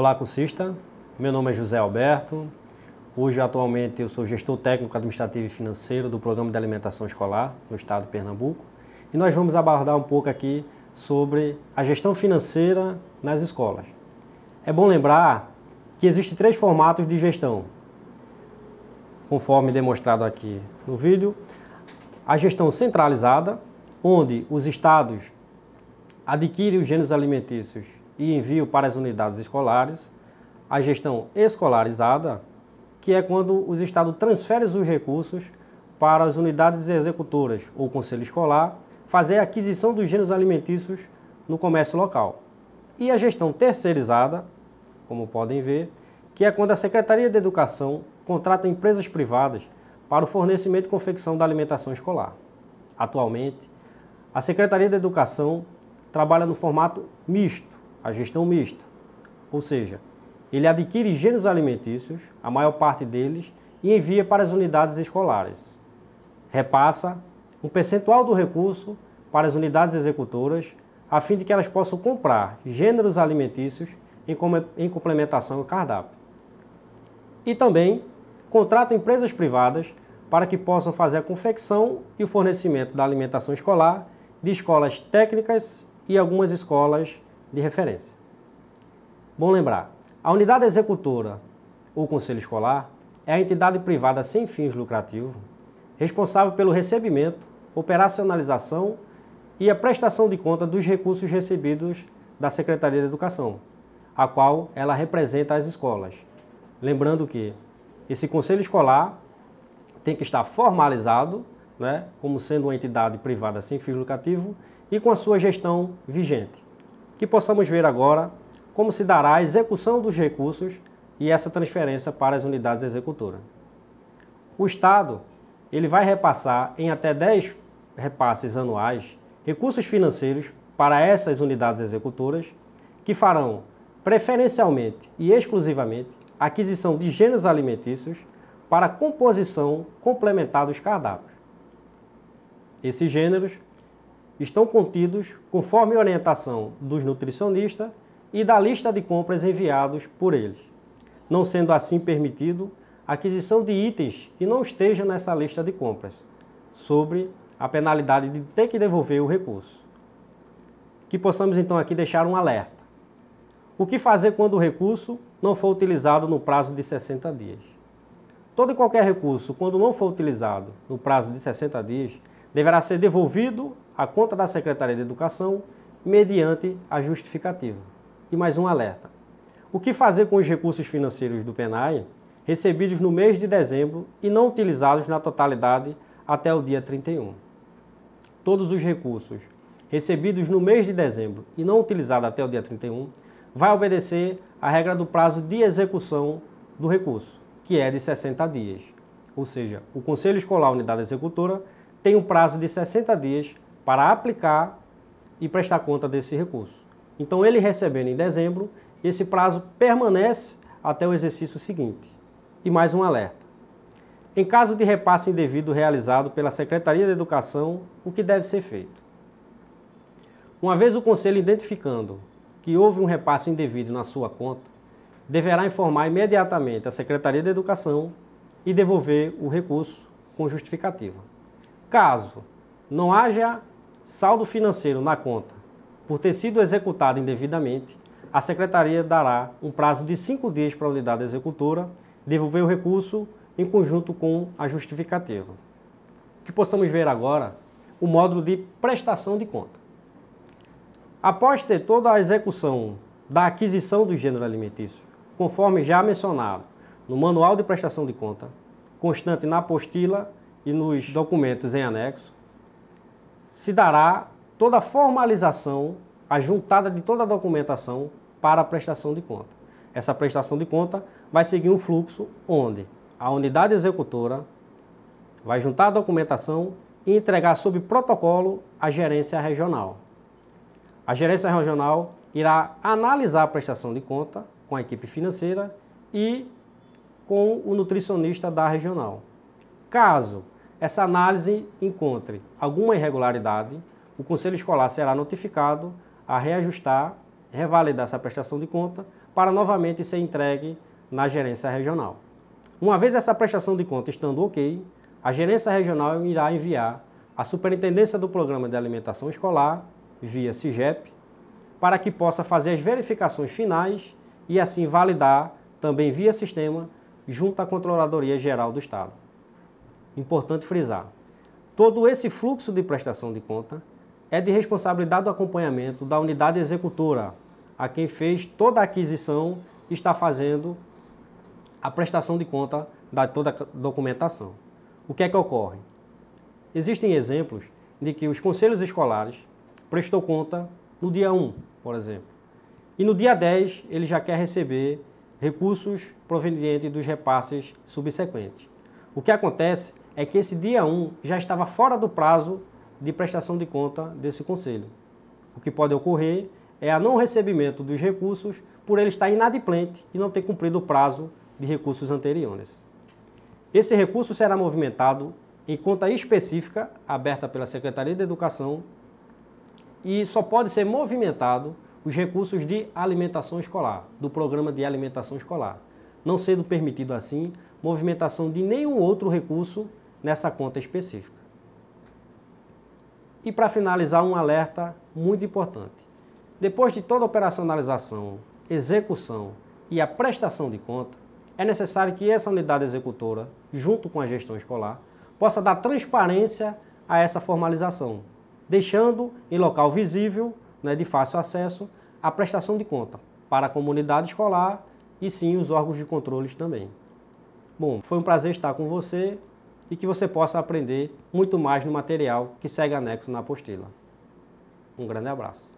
Olá, cursista. Meu nome é José Alberto. Hoje, atualmente, eu sou gestor técnico administrativo e financeiro do Programa de Alimentação Escolar no estado de Pernambuco. E nós vamos abordar um pouco aqui sobre a gestão financeira nas escolas. É bom lembrar que existem três formatos de gestão, conforme demonstrado aqui no vídeo. A gestão centralizada, onde os estados adquirem os gêneros alimentícios e envio para as unidades escolares, a gestão escolarizada, que é quando os estados transferem os recursos para as unidades executoras ou conselho escolar fazer a aquisição dos gêneros alimentícios no comércio local. E a gestão terceirizada, como podem ver, que é quando a Secretaria de Educação contrata empresas privadas para o fornecimento e confecção da alimentação escolar. Atualmente, a Secretaria de Educação trabalha no formato misto, a gestão mista. Ou seja, ele adquire gêneros alimentícios, a maior parte deles, e envia para as unidades escolares. Repassa um percentual do recurso para as unidades executoras, a fim de que elas possam comprar gêneros alimentícios em complementação ao cardápio. E também contrata empresas privadas para que possam fazer a confecção e o fornecimento da alimentação escolar de escolas técnicas e algumas escolas de referência. Bom lembrar, a unidade executora ou conselho escolar é a entidade privada sem fins lucrativos responsável pelo recebimento, operacionalização e a prestação de conta dos recursos recebidos da Secretaria de Educação, a qual ela representa as escolas. Lembrando que esse conselho escolar tem que estar formalizado, né, como sendo uma entidade privada sem fins lucrativos e com a sua gestão vigente que possamos ver agora como se dará a execução dos recursos e essa transferência para as unidades executoras. O Estado ele vai repassar em até 10 repasses anuais recursos financeiros para essas unidades executoras que farão preferencialmente e exclusivamente aquisição de gêneros alimentícios para composição complementar dos cardápios. Esses gêneros estão contidos conforme orientação dos nutricionistas e da lista de compras enviados por eles, não sendo assim permitido a aquisição de itens que não estejam nessa lista de compras, sobre a penalidade de ter que devolver o recurso. Que possamos então aqui deixar um alerta. O que fazer quando o recurso não for utilizado no prazo de 60 dias? Todo e qualquer recurso, quando não for utilizado no prazo de 60 dias, deverá ser devolvido à conta da Secretaria de Educação mediante a justificativa. E mais um alerta. O que fazer com os recursos financeiros do PENAI recebidos no mês de dezembro e não utilizados na totalidade até o dia 31? Todos os recursos recebidos no mês de dezembro e não utilizados até o dia 31 vai obedecer à regra do prazo de execução do recurso, que é de 60 dias. Ou seja, o Conselho Escolar Unidade Executora tem um prazo de 60 dias para aplicar e prestar conta desse recurso. Então, ele recebendo em dezembro, esse prazo permanece até o exercício seguinte. E mais um alerta. Em caso de repasse indevido realizado pela Secretaria da Educação, o que deve ser feito? Uma vez o Conselho identificando que houve um repasse indevido na sua conta, deverá informar imediatamente a Secretaria da Educação e devolver o recurso com justificativa. Caso não haja saldo financeiro na conta por ter sido executado indevidamente, a Secretaria dará um prazo de cinco dias para a unidade executora devolver o recurso em conjunto com a justificativa. Que possamos ver agora o módulo de prestação de conta. Após ter toda a execução da aquisição do gênero alimentício, conforme já mencionado no Manual de Prestação de Conta, constante na apostila e nos documentos em anexo, se dará toda a formalização, a juntada de toda a documentação para a prestação de conta. Essa prestação de conta vai seguir um fluxo onde a unidade executora vai juntar a documentação e entregar sob protocolo à gerência regional. A gerência regional irá analisar a prestação de conta com a equipe financeira e com o nutricionista da regional. Caso essa análise encontre alguma irregularidade, o Conselho Escolar será notificado a reajustar, revalidar essa prestação de conta para novamente ser entregue na gerência regional. Uma vez essa prestação de conta estando ok, a gerência regional irá enviar a Superintendência do Programa de Alimentação Escolar, via CIGEP, para que possa fazer as verificações finais e assim validar, também via sistema, junto à Controladoria Geral do Estado. Importante frisar. Todo esse fluxo de prestação de conta é de responsabilidade do acompanhamento da unidade executora, a quem fez toda a aquisição e está fazendo a prestação de conta da toda a documentação. O que é que ocorre? Existem exemplos de que os conselhos escolares prestou conta no dia 1, por exemplo, e no dia 10 ele já quer receber recursos provenientes dos repasses subsequentes. O que acontece é que esse dia 1 já estava fora do prazo de prestação de conta desse conselho. O que pode ocorrer é a não recebimento dos recursos por ele estar inadimplente e não ter cumprido o prazo de recursos anteriores. Esse recurso será movimentado em conta específica aberta pela Secretaria de Educação e só pode ser movimentado os recursos de alimentação escolar, do programa de alimentação escolar, não sendo permitido assim movimentação de nenhum outro recurso nessa conta específica. E para finalizar, um alerta muito importante. Depois de toda a operacionalização, execução e a prestação de conta, é necessário que essa unidade executora, junto com a gestão escolar, possa dar transparência a essa formalização, deixando em local visível, né, de fácil acesso, a prestação de conta para a comunidade escolar e sim os órgãos de controles também. Bom, foi um prazer estar com você e que você possa aprender muito mais no material que segue anexo na apostila. Um grande abraço.